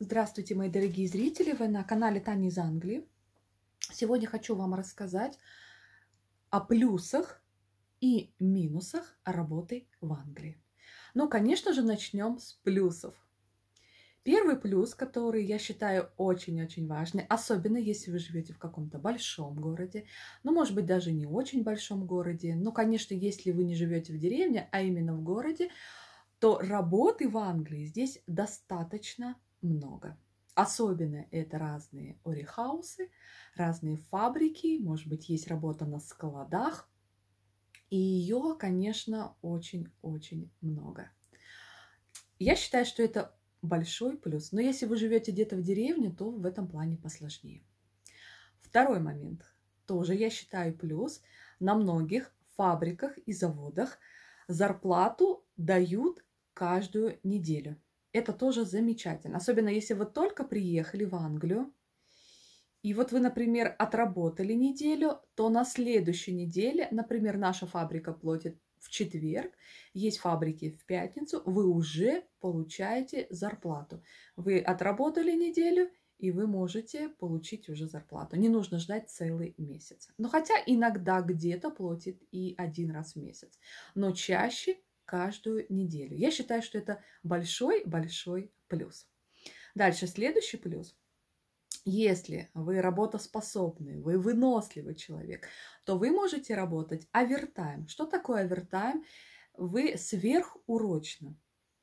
Здравствуйте, мои дорогие зрители! Вы на канале Таня из Англии. Сегодня хочу вам рассказать о плюсах и минусах работы в Англии. Ну, конечно же, начнем с плюсов. Первый плюс, который я считаю очень-очень важный, особенно если вы живете в каком-то большом городе, ну, может быть, даже не очень большом городе, Но, ну, конечно, если вы не живете в деревне, а именно в городе, то работы в Англии здесь достаточно много. Особенно это разные орехаусы, разные фабрики, может быть, есть работа на складах. И ее, конечно, очень-очень много. Я считаю, что это большой плюс. Но если вы живете где-то в деревне, то в этом плане посложнее. Второй момент. Тоже я считаю плюс. На многих фабриках и заводах зарплату дают каждую неделю. Это тоже замечательно. Особенно если вы только приехали в Англию. И вот вы, например, отработали неделю, то на следующей неделе, например, наша фабрика платит в четверг, есть фабрики в пятницу, вы уже получаете зарплату. Вы отработали неделю, и вы можете получить уже зарплату. Не нужно ждать целый месяц. Но хотя иногда где-то платит и один раз в месяц. Но чаще каждую неделю. Я считаю, что это большой-большой плюс. Дальше, следующий плюс. Если вы работоспособный, вы выносливый человек, то вы можете работать овертайм. Что такое овертайм? Вы сверхурочно,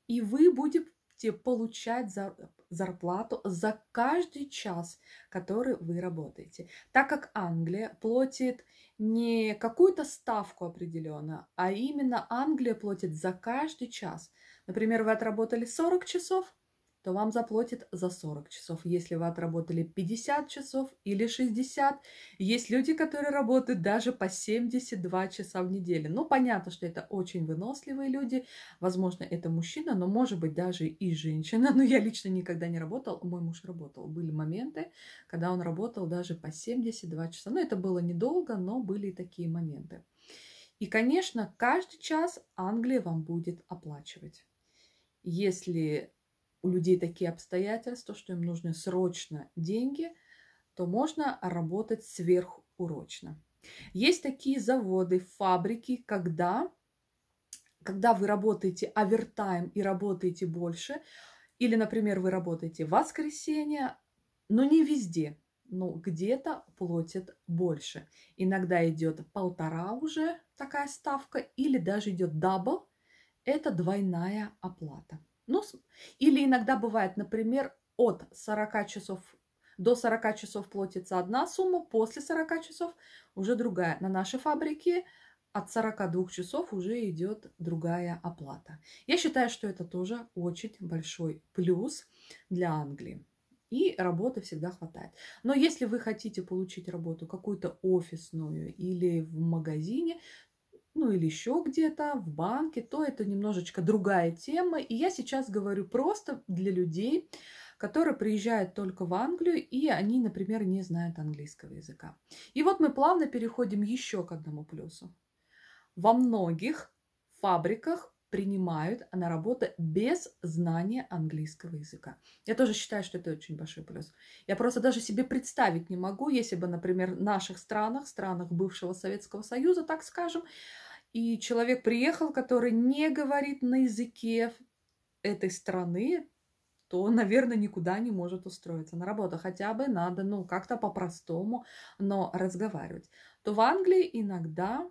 и вы будете получать за, зарплату за каждый час, который вы работаете. Так как Англия платит не какую-то ставку определенно, а именно Англия платит за каждый час. Например, вы отработали 40 часов – то вам заплатят за 40 часов, если вы отработали 50 часов или 60. Есть люди, которые работают даже по 72 часа в неделю. Ну, понятно, что это очень выносливые люди. Возможно, это мужчина, но может быть даже и женщина. Но я лично никогда не работал, мой муж работал. Были моменты, когда он работал даже по 72 часа. Но это было недолго, но были такие моменты. И, конечно, каждый час Англия вам будет оплачивать. Если у людей такие обстоятельства, что им нужны срочно деньги, то можно работать сверхурочно. Есть такие заводы, фабрики, когда, когда вы работаете овертайм и работаете больше, или, например, вы работаете в воскресенье, но не везде, но где-то платят больше. Иногда идет полтора уже такая ставка, или даже идет дабл, это двойная оплата. Ну, или иногда бывает, например, от 40 часов до 40 часов платится одна сумма, после 40 часов уже другая. На нашей фабрике от 42 часов уже идет другая оплата. Я считаю, что это тоже очень большой плюс для Англии. И работы всегда хватает. Но если вы хотите получить работу какую-то офисную или в магазине, ну или еще где-то, в банке, то это немножечко другая тема. И я сейчас говорю просто для людей, которые приезжают только в Англию, и они, например, не знают английского языка. И вот мы плавно переходим еще к одному плюсу. Во многих фабриках принимают а на работу без знания английского языка. Я тоже считаю, что это очень большой плюс. Я просто даже себе представить не могу, если бы, например, в наших странах, странах бывшего Советского Союза, так скажем, и человек приехал, который не говорит на языке этой страны, то, наверное, никуда не может устроиться на работу. Хотя бы надо, ну, как-то по-простому, но разговаривать. То в Англии иногда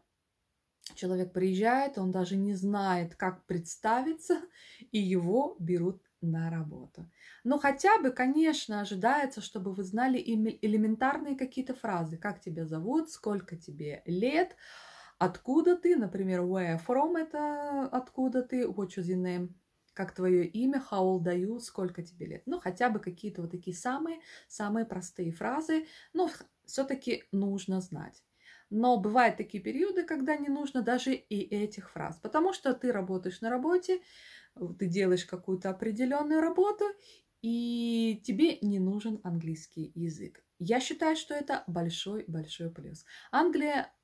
Человек приезжает, он даже не знает, как представиться, и его берут на работу. Но хотя бы, конечно, ожидается, чтобы вы знали элементарные какие-то фразы. Как тебя зовут, сколько тебе лет, откуда ты, например, where from это откуда ты, what your name, как твое имя, how old are you, сколько тебе лет. Ну, хотя бы какие-то вот такие самые, самые простые фразы, но все-таки нужно знать. Но бывают такие периоды, когда не нужно даже и этих фраз, потому что ты работаешь на работе, ты делаешь какую-то определенную работу, и тебе не нужен английский язык. Я считаю, что это большой-большой плюс. Англия,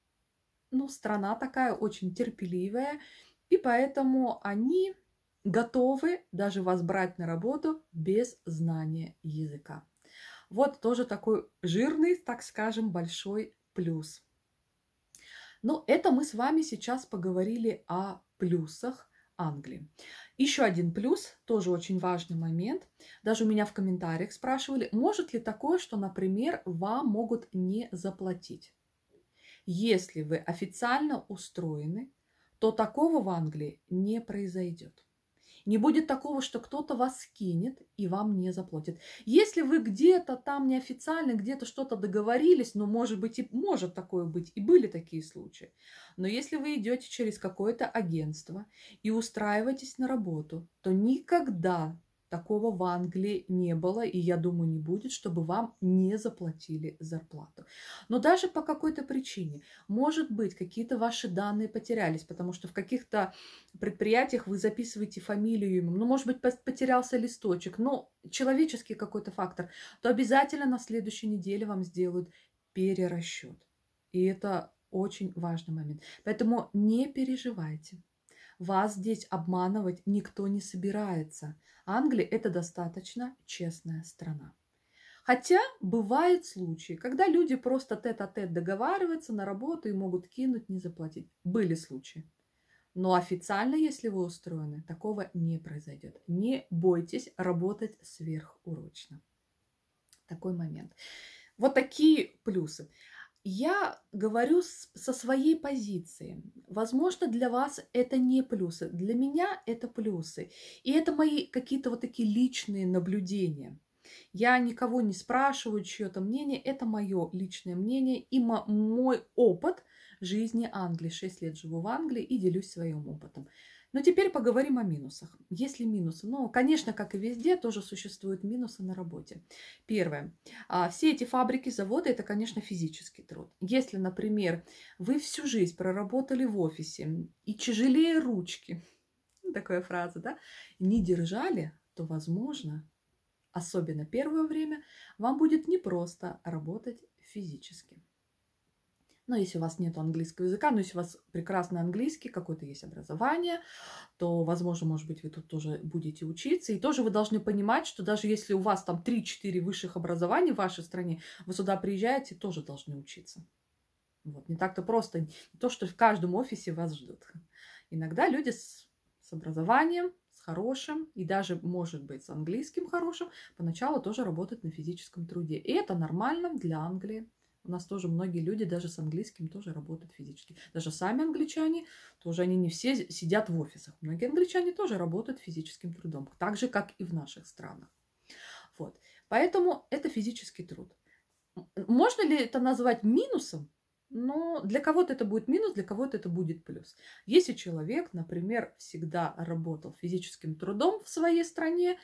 ну, страна такая очень терпеливая, и поэтому они готовы даже вас брать на работу без знания языка. Вот тоже такой жирный, так скажем, большой плюс. Но ну, это мы с вами сейчас поговорили о плюсах Англии. Еще один плюс, тоже очень важный момент. Даже у меня в комментариях спрашивали, может ли такое, что, например, вам могут не заплатить. Если вы официально устроены, то такого в Англии не произойдет. Не будет такого, что кто-то вас скинет и вам не заплатит. Если вы где-то там неофициально, где-то что-то договорились, ну, может быть, и может такое быть, и были такие случаи. Но если вы идете через какое-то агентство и устраиваетесь на работу, то никогда Такого в Англии не было, и я думаю, не будет, чтобы вам не заплатили зарплату. Но даже по какой-то причине, может быть, какие-то ваши данные потерялись, потому что в каких-то предприятиях вы записываете фамилию, ну, может быть, потерялся листочек, но человеческий какой-то фактор, то обязательно на следующей неделе вам сделают перерасчет. И это очень важный момент. Поэтому не переживайте. Вас здесь обманывать никто не собирается. Англия – это достаточно честная страна. Хотя бывают случаи, когда люди просто тет-а-тет -тет договариваются на работу и могут кинуть, не заплатить. Были случаи. Но официально, если вы устроены, такого не произойдет. Не бойтесь работать сверхурочно. Такой момент. Вот такие плюсы. Я говорю с, со своей позиции. Возможно, для вас это не плюсы. Для меня это плюсы. И это мои какие-то вот такие личные наблюдения. Я никого не спрашиваю, чье-то мнение. Это мое личное мнение и мой опыт жизни Англии. Шесть лет живу в Англии и делюсь своим опытом. Но теперь поговорим о минусах. Есть ли минусы? Ну, конечно, как и везде, тоже существуют минусы на работе. Первое. А, все эти фабрики, заводы – это, конечно, физический труд. Если, например, вы всю жизнь проработали в офисе и тяжелее ручки, такая фраза, да, не держали, то, возможно, особенно первое время, вам будет непросто работать физически. Но ну, если у вас нет английского языка, но если у вас прекрасный английский, какое-то есть образование, то, возможно, может быть, вы тут тоже будете учиться. И тоже вы должны понимать, что даже если у вас там 3-4 высших образования в вашей стране, вы сюда приезжаете, тоже должны учиться. Вот. Не так-то просто. Не то, что в каждом офисе вас ждут. Иногда люди с, с образованием, с хорошим и даже, может быть, с английским хорошим поначалу тоже работают на физическом труде. И это нормально для Англии. У нас тоже многие люди даже с английским тоже работают физически. Даже сами англичане, тоже они не все сидят в офисах. Многие англичане тоже работают физическим трудом, так же, как и в наших странах. Вот. Поэтому это физический труд. Можно ли это назвать минусом? Но для кого-то это будет минус, для кого-то это будет плюс. Если человек, например, всегда работал физическим трудом в своей стране,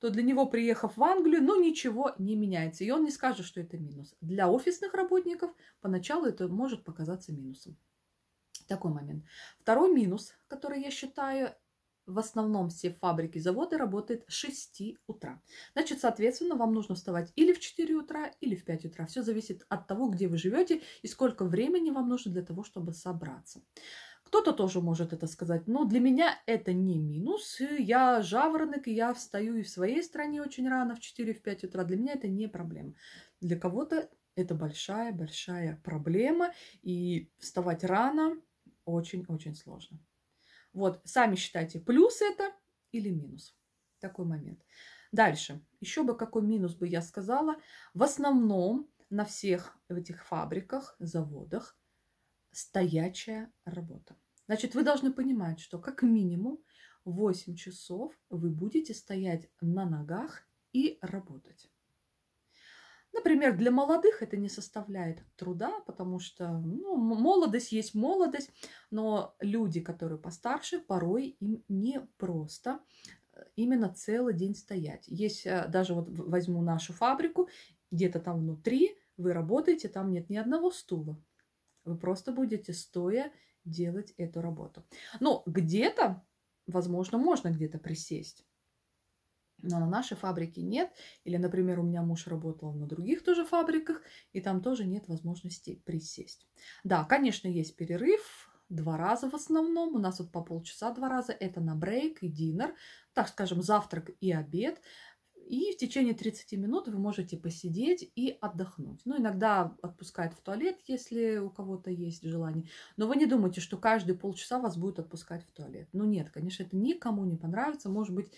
то для него, приехав в Англию, ну ничего не меняется. И он не скажет, что это минус. Для офисных работников поначалу это может показаться минусом. Такой момент. Второй минус, который я считаю, в основном все фабрики, заводы работают с 6 утра. Значит, соответственно, вам нужно вставать или в 4 утра, или в 5 утра. Все зависит от того, где вы живете и сколько времени вам нужно для того, чтобы собраться. Кто-то тоже может это сказать, но для меня это не минус. Я жаворонок, и я встаю и в своей стране очень рано, в 4-5 в утра. Для меня это не проблема. Для кого-то это большая-большая проблема, и вставать рано очень-очень сложно. Вот, сами считайте, плюс это или минус. Такой момент. Дальше. Еще бы какой минус бы я сказала. В основном на всех этих фабриках, заводах стоячая работа. Значит, вы должны понимать, что как минимум 8 часов вы будете стоять на ногах и работать. Например, для молодых это не составляет труда, потому что ну, молодость есть молодость, но люди, которые постарше, порой им не просто э, именно целый день стоять. Есть э, даже вот возьму нашу фабрику, где-то там внутри вы работаете, там нет ни одного стула. Вы просто будете стоя делать эту работу. Но ну, где-то, возможно, можно где-то присесть но на нашей фабрике нет. Или, например, у меня муж работал на других тоже фабриках, и там тоже нет возможности присесть. Да, конечно, есть перерыв, два раза в основном. У нас вот по полчаса два раза. Это на брейк и динер, так скажем, завтрак и обед. И в течение 30 минут вы можете посидеть и отдохнуть. Ну, иногда отпускают в туалет, если у кого-то есть желание. Но вы не думайте, что каждые полчаса вас будет отпускать в туалет. Ну, нет, конечно, это никому не понравится. Может быть,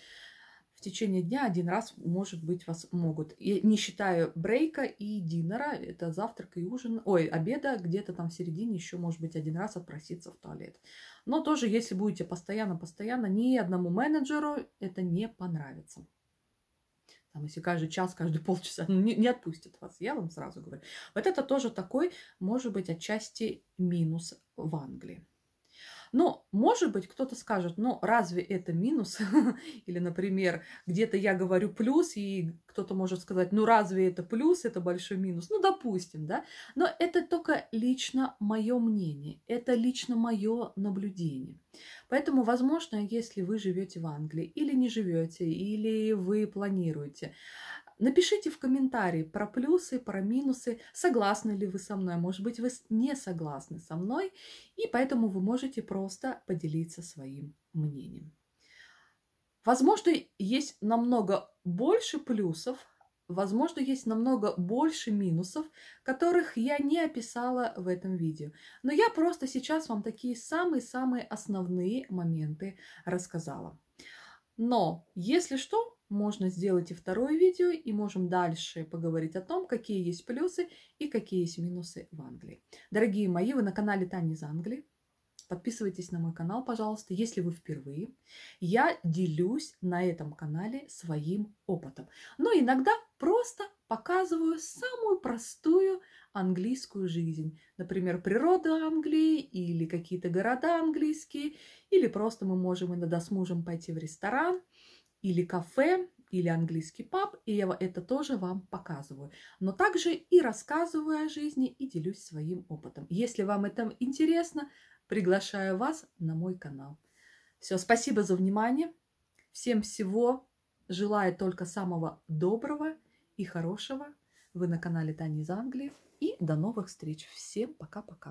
в течение дня один раз, может быть, вас могут. И не считая брейка и динера, это завтрак и ужин, ой, обеда, где-то там в середине еще, может быть, один раз отпроситься в туалет. Но тоже, если будете постоянно-постоянно, ни одному менеджеру это не понравится. Там, если каждый час, каждые полчаса, ну, не, не отпустят вас, я вам сразу говорю. Вот это тоже такой, может быть, отчасти минус в Англии. Но, может быть, кто-то скажет, ну, разве это минус? Или, например, где-то я говорю плюс, и кто-то может сказать, ну, разве это плюс, это большой минус? Ну, допустим, да? Но это только лично мое мнение, это лично мое наблюдение. Поэтому, возможно, если вы живете в Англии или не живете, или вы планируете, Напишите в комментарии про плюсы, про минусы, согласны ли вы со мной. Может быть, вы не согласны со мной, и поэтому вы можете просто поделиться своим мнением. Возможно, есть намного больше плюсов, возможно, есть намного больше минусов, которых я не описала в этом видео. Но я просто сейчас вам такие самые-самые основные моменты рассказала. Но, если что, можно сделать и второе видео, и можем дальше поговорить о том, какие есть плюсы и какие есть минусы в Англии. Дорогие мои, вы на канале Таня из Англии. Подписывайтесь на мой канал, пожалуйста, если вы впервые. Я делюсь на этом канале своим опытом. Но иногда просто показываю самую простую английскую жизнь. Например, природа Англии или какие-то города английские. Или просто мы можем иногда с мужем пойти в ресторан или кафе, или английский паб, и я это тоже вам показываю. Но также и рассказываю о жизни и делюсь своим опытом. Если вам это интересно, приглашаю вас на мой канал. Все, спасибо за внимание. Всем всего. Желаю только самого доброго и хорошего. Вы на канале Тани из Англии. И до новых встреч. Всем пока-пока.